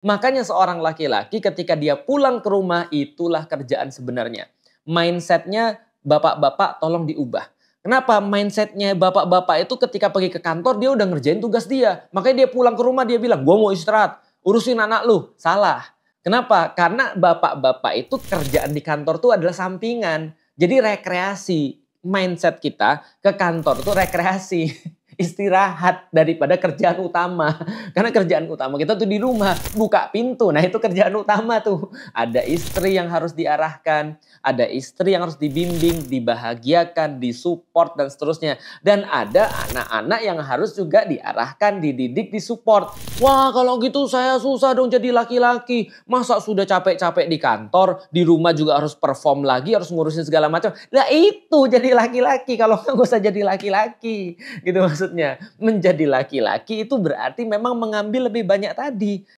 Makanya seorang laki-laki ketika dia pulang ke rumah itulah kerjaan sebenarnya. Mindsetnya bapak-bapak tolong diubah. Kenapa mindsetnya bapak-bapak itu ketika pergi ke kantor dia udah ngerjain tugas dia. Makanya dia pulang ke rumah dia bilang, gue mau istirahat, urusin anak lu. Salah. Kenapa? Karena bapak-bapak itu kerjaan di kantor tuh adalah sampingan. Jadi rekreasi. Mindset kita ke kantor itu rekreasi. istirahat daripada kerjaan utama. Karena kerjaan utama kita tuh di rumah, buka pintu. Nah, itu kerjaan utama tuh. Ada istri yang harus diarahkan, ada istri yang harus dibimbing, dibahagiakan, disupport dan seterusnya. Dan ada anak-anak yang harus juga diarahkan, dididik, disupport. Wah, kalau gitu saya susah dong jadi laki-laki. Masa sudah capek-capek di kantor, di rumah juga harus perform lagi, harus ngurusin segala macam. Nah, itu jadi laki-laki kalau nggak usah jadi laki-laki. Gitu maksud maksudnya. Menjadi laki-laki itu berarti memang mengambil lebih banyak tadi.